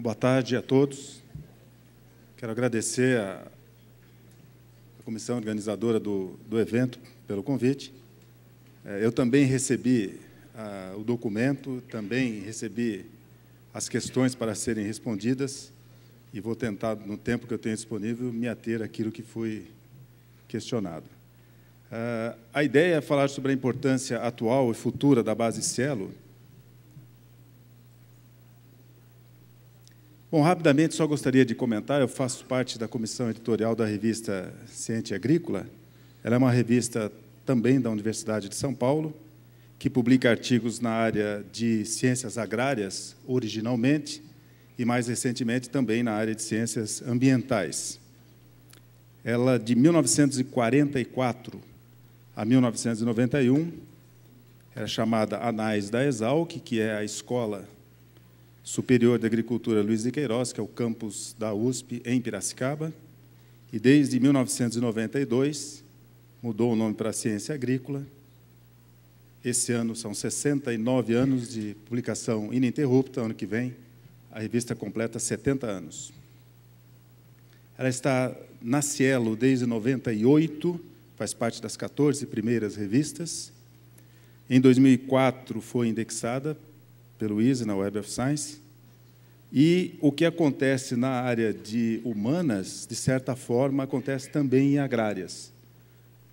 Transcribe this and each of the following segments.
boa tarde a todos. Quero agradecer a, a comissão organizadora do, do evento pelo convite. É, eu também recebi o documento, também recebi as questões para serem respondidas e vou tentar, no tempo que eu tenho disponível, me ater àquilo que foi questionado. É, a ideia é falar sobre a importância atual e futura da base Cielo, Bom, rapidamente só gostaria de comentar, eu faço parte da comissão editorial da revista Ciente Agrícola. Ela é uma revista também da Universidade de São Paulo, que publica artigos na área de ciências agrárias originalmente e mais recentemente também na área de ciências ambientais. Ela de 1944 a 1991 era chamada Anais da Exalc, que é a escola Superior de Agricultura Luiz de Queiroz, que é o campus da USP em Piracicaba, e desde 1992 mudou o nome para Ciência Agrícola. Esse ano são 69 anos de publicação ininterrupta, ano que vem a revista completa 70 anos. Ela está na Cielo desde 98, faz parte das 14 primeiras revistas. Em 2004 foi indexada pelo ISE na Web of Science. E o que acontece na área de humanas, de certa forma, acontece também em agrárias.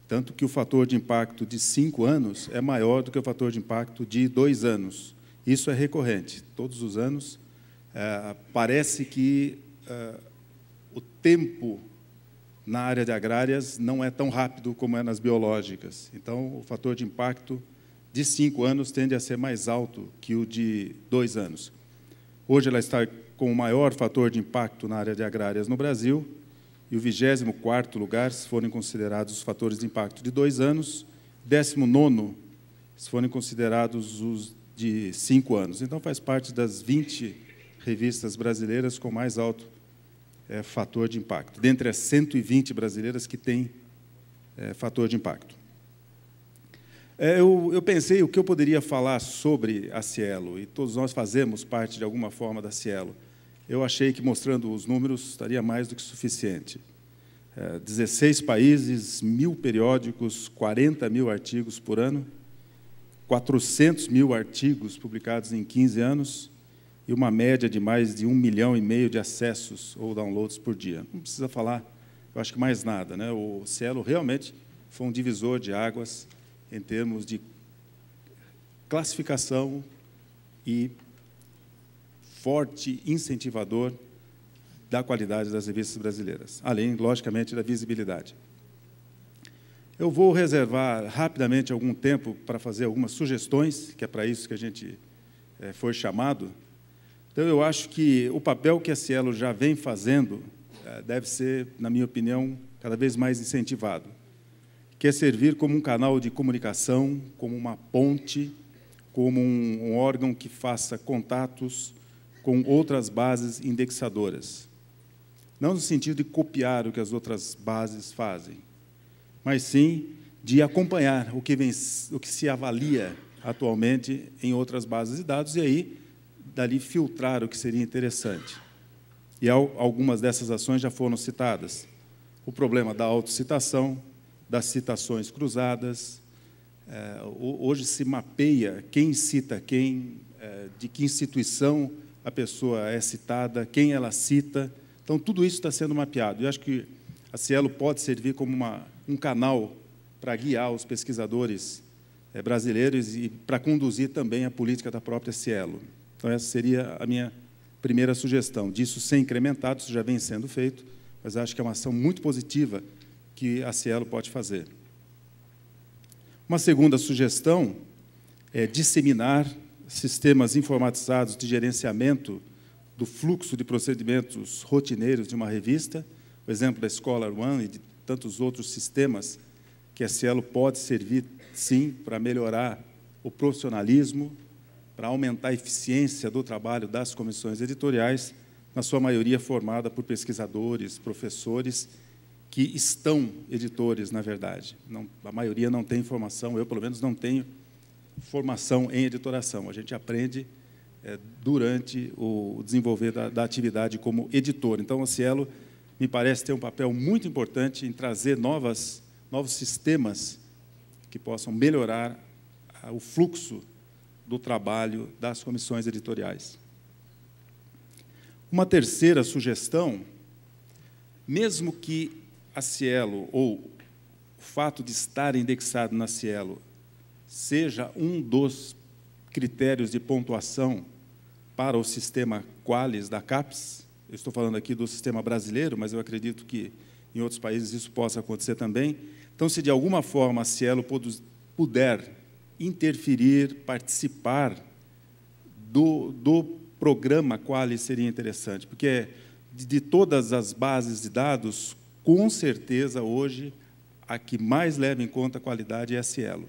Tanto que o fator de impacto de cinco anos é maior do que o fator de impacto de dois anos. Isso é recorrente. Todos os anos, é, parece que é, o tempo na área de agrárias não é tão rápido como é nas biológicas. Então, o fator de impacto de 5 anos tende a ser mais alto que o de 2 anos. Hoje ela está com o maior fator de impacto na área de agrárias no Brasil, e o 24º lugar, se forem considerados os fatores de impacto de 2 anos, 19º, se forem considerados os de 5 anos. Então, faz parte das 20 revistas brasileiras com mais alto é, fator de impacto, dentre as 120 brasileiras que têm é, fator de impacto. É, eu, eu, pensei o que eu poderia falar sobre a Cielo, e todos nós fazemos parte de alguma forma da Cielo. Eu achei que mostrando os números estaria mais do que suficiente. É, 16 países, mil periódicos, 40 mil artigos por ano, 400 mil artigos publicados em 15 anos e uma média de mais de um milhão e meio de acessos ou downloads por dia. Não precisa falar, eu acho que mais nada. Né? O Cielo realmente foi um divisor de águas em termos de classificação e forte incentivador da qualidade das revistas brasileiras, além, logicamente, da visibilidade. Eu vou reservar rapidamente algum tempo para fazer algumas sugestões, que é para isso que a gente é, foi chamado. Então, eu acho que o papel que a Cielo já vem fazendo é, deve ser, na minha opinião, cada vez mais incentivado que é servir como um canal de comunicação, como uma ponte, como um, um órgão que faça contatos com outras bases indexadoras. Não no sentido de copiar o que as outras bases fazem, mas sim de acompanhar o que, vem, o que se avalia atualmente em outras bases de dados e aí dali filtrar o que seria interessante. E algumas dessas ações já foram citadas. O problema da autocitação, das citações cruzadas. É, hoje se mapeia quem cita quem, é, de que instituição a pessoa é citada, quem ela cita. Então, tudo isso está sendo mapeado. Eu acho que a Cielo pode servir como uma, um canal para guiar os pesquisadores é, brasileiros e para conduzir também a política da própria Cielo. Então, essa seria a minha primeira sugestão. Disso ser incrementado, isso já vem sendo feito, mas acho que é uma ação muito positiva que a Cielo pode fazer. Uma segunda sugestão é disseminar sistemas informatizados de gerenciamento do fluxo de procedimentos rotineiros de uma revista, o exemplo da Escola One e de tantos outros sistemas que a Cielo pode servir, sim, para melhorar o profissionalismo, para aumentar a eficiência do trabalho das comissões editoriais, na sua maioria formada por pesquisadores, professores que estão editores, na verdade. Não, a maioria não tem formação, eu, pelo menos, não tenho formação em editoração. A gente aprende é, durante o desenvolver da, da, atividade como editor. Então, o Cielo me parece ter um papel muito importante em trazer novas, novos sistemas que possam melhorar ah, o fluxo do trabalho das comissões editoriais. Uma terceira sugestão, mesmo que a Cielo, ou o fato de estar indexado na Cielo, seja um dos critérios de pontuação para o sistema Qualis da CAPES, eu estou falando aqui do sistema brasileiro, mas eu acredito que em outros países isso possa acontecer também. Então, se de alguma forma a Cielo puder interferir, participar do, do programa Qualis, seria interessante, porque é de todas as bases de dados, com certeza hoje a que mais leva em conta a qualidade é a Cielo.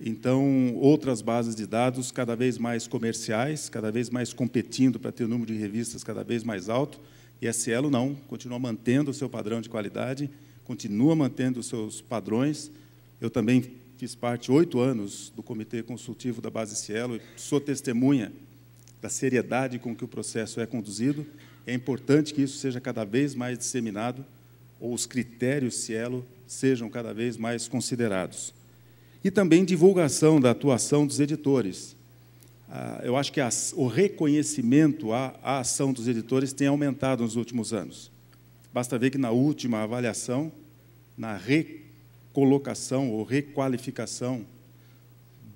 Então, outras bases de dados cada vez mais comerciais, cada vez mais competindo para ter o número de revistas cada vez mais alto, e a Cielo não, continua mantendo o seu padrão de qualidade, continua mantendo os seus padrões. Eu também fiz parte, oito anos, do Comitê Consultivo da Base Cielo, sou testemunha da seriedade com que o processo é conduzido. É importante que isso seja cada vez mais disseminado, ou os critérios Cielo sejam cada vez mais considerados. E também divulgação da atuação dos editores. Ah, eu acho que o reconhecimento à, à ação dos editores tem aumentado nos últimos anos. Basta ver que na última avaliação, na recolocação ou requalificação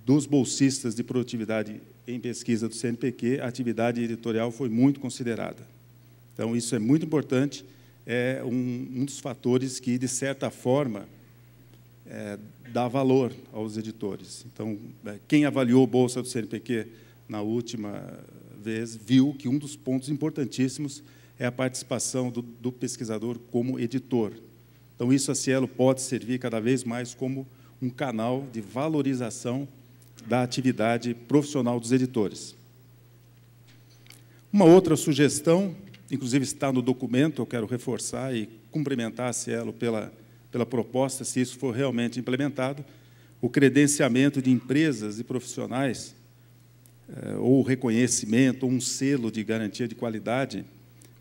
dos bolsistas de produtividade em pesquisa do CNPq, a atividade editorial foi muito considerada. Então, isso é muito importante é um, um dos fatores que, de certa forma, é, dá valor aos editores. Então, é, quem avaliou Bolsa do CNPq na última vez viu que um dos pontos importantíssimos é a participação do, do pesquisador como editor. Então, isso a Cielo pode servir cada vez mais como um canal de valorização da atividade profissional dos editores. Uma outra sugestão inclusive está no documento, eu quero reforçar e cumprimentar a Cielo pela, pela proposta, se isso for realmente implementado, o credenciamento de empresas e profissionais, eh, ou reconhecimento, ou um selo de garantia de qualidade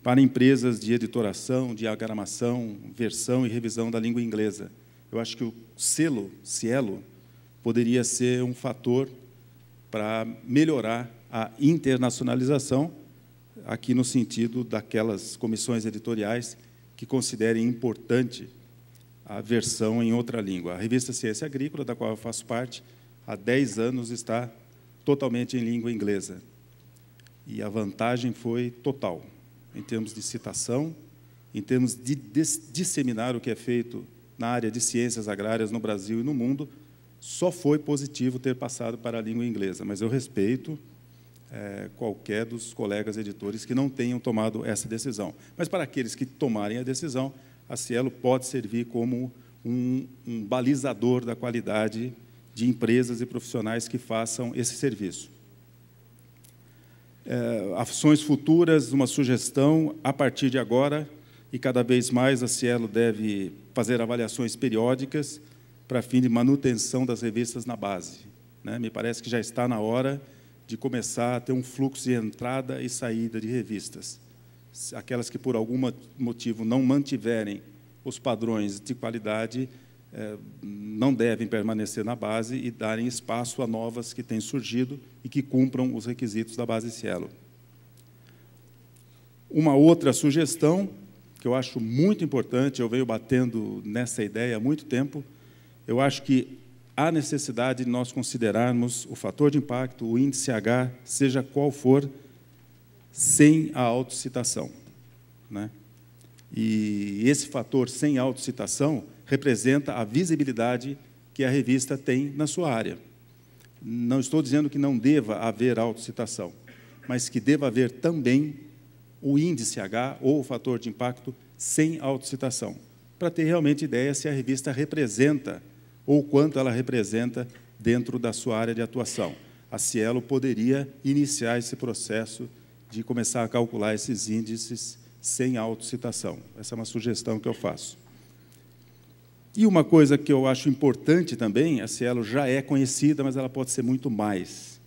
para empresas de editoração, diagramação, versão e revisão da língua inglesa. Eu acho que o selo, Cielo, poderia ser um fator para melhorar a internacionalização aqui no sentido daquelas comissões editoriais que considerem importante a versão em outra língua. A revista Ciência Agrícola, da qual eu faço parte, há 10 anos está totalmente em língua inglesa. E a vantagem foi total, em termos de citação, em termos de disseminar o que é feito na área de ciências agrárias no Brasil e no mundo, só foi positivo ter passado para a língua inglesa. Mas eu respeito é, qualquer dos colegas editores que não tenham tomado essa decisão. Mas para aqueles que tomarem a decisão, a Cielo pode servir como um, um balizador da qualidade de empresas e profissionais que façam esse serviço. É, ações futuras, uma sugestão, a partir de agora, e cada vez mais a Cielo deve fazer avaliações periódicas para fim de manutenção das revistas na base. Né? Me parece que já está na hora de começar a ter um fluxo de entrada e saída de revistas. Aquelas que, por algum motivo, não mantiverem os padrões de qualidade, eh, não devem permanecer na base e darem espaço a novas que têm surgido e que cumpram os requisitos da base Cielo. Uma outra sugestão que eu acho muito importante, eu venho batendo nessa ideia há muito tempo, eu acho que há necessidade de nós considerarmos o fator de impacto, o índice H, seja qual for, sem a autocitação. Né? E esse fator sem autocitação representa a visibilidade que a revista tem na sua área. Não estou dizendo que não deva haver autocitação, mas que deva haver também o índice H ou o fator de impacto sem autocitação, para ter realmente ideia se a revista representa ou quanto ela representa dentro da sua área de atuação. A Cielo poderia iniciar esse processo de começar a calcular esses índices sem autocitação. Essa é uma sugestão que eu faço. E uma coisa que eu acho importante também, a Cielo já é conhecida, mas ela pode ser muito mais.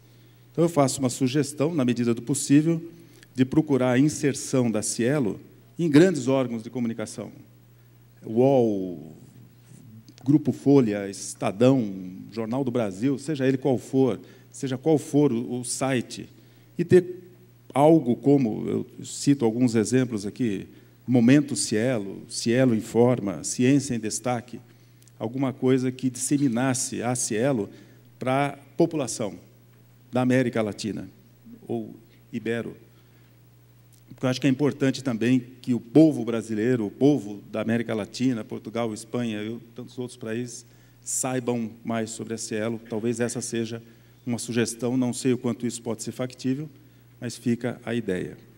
Então eu faço uma sugestão, na medida do possível, de procurar a inserção da Cielo em grandes órgãos de comunicação. UOL, Grupo Folha, Estadão, Jornal do Brasil, seja ele qual for, seja qual for o, o site, e ter algo como, eu cito alguns exemplos aqui, Momento Cielo, Cielo Informa, Ciência em Destaque, alguma coisa que disseminasse a Cielo para a população da América Latina, ou Ibero porque eu acho que é importante também que o povo brasileiro, o povo da América Latina, Portugal, Espanha e tantos outros países saibam mais sobre a Cielo. Talvez essa seja uma sugestão, não sei o quanto isso pode ser factível, mas fica a ideia.